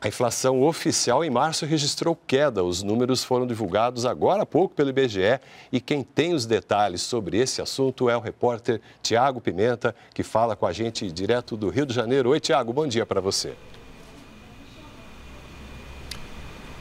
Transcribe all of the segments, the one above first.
A inflação oficial em março registrou queda. Os números foram divulgados agora há pouco pelo IBGE e quem tem os detalhes sobre esse assunto é o repórter Tiago Pimenta, que fala com a gente direto do Rio de Janeiro. Oi, Tiago, bom dia para você.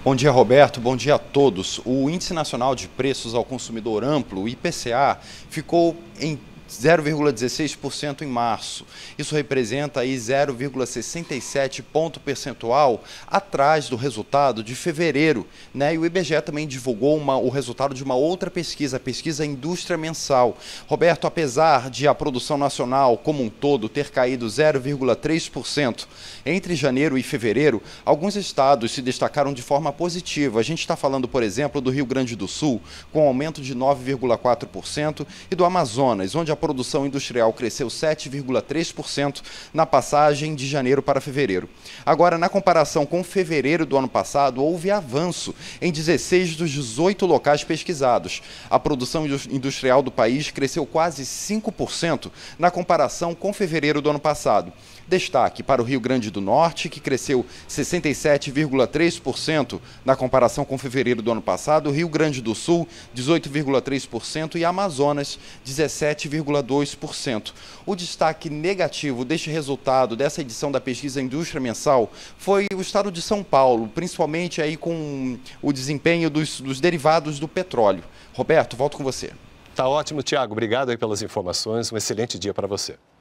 Bom dia, Roberto. Bom dia a todos. O Índice Nacional de Preços ao Consumidor Amplo, o IPCA, ficou em 0,16% em março. Isso representa aí 0,67 ponto percentual atrás do resultado de fevereiro, né? E o IBGE também divulgou uma, o resultado de uma outra pesquisa, a pesquisa Indústria Mensal. Roberto, apesar de a produção nacional como um todo ter caído 0,3% entre janeiro e fevereiro, alguns estados se destacaram de forma positiva. A gente está falando, por exemplo, do Rio Grande do Sul, com aumento de 9,4% e do Amazonas, onde a produção industrial cresceu 7,3% na passagem de janeiro para fevereiro. Agora, na comparação com fevereiro do ano passado, houve avanço em 16 dos 18 locais pesquisados. A produção industrial do país cresceu quase 5% na comparação com fevereiro do ano passado. Destaque para o Rio Grande do Norte, que cresceu 67,3% na comparação com fevereiro do ano passado, Rio Grande do Sul, 18,3% e Amazonas, 17,1%. 3,2%. O destaque negativo deste resultado, dessa edição da pesquisa Indústria Mensal, foi o estado de São Paulo, principalmente aí com o desempenho dos, dos derivados do petróleo. Roberto, volto com você. Tá ótimo, Tiago. Obrigado aí pelas informações. Um excelente dia para você.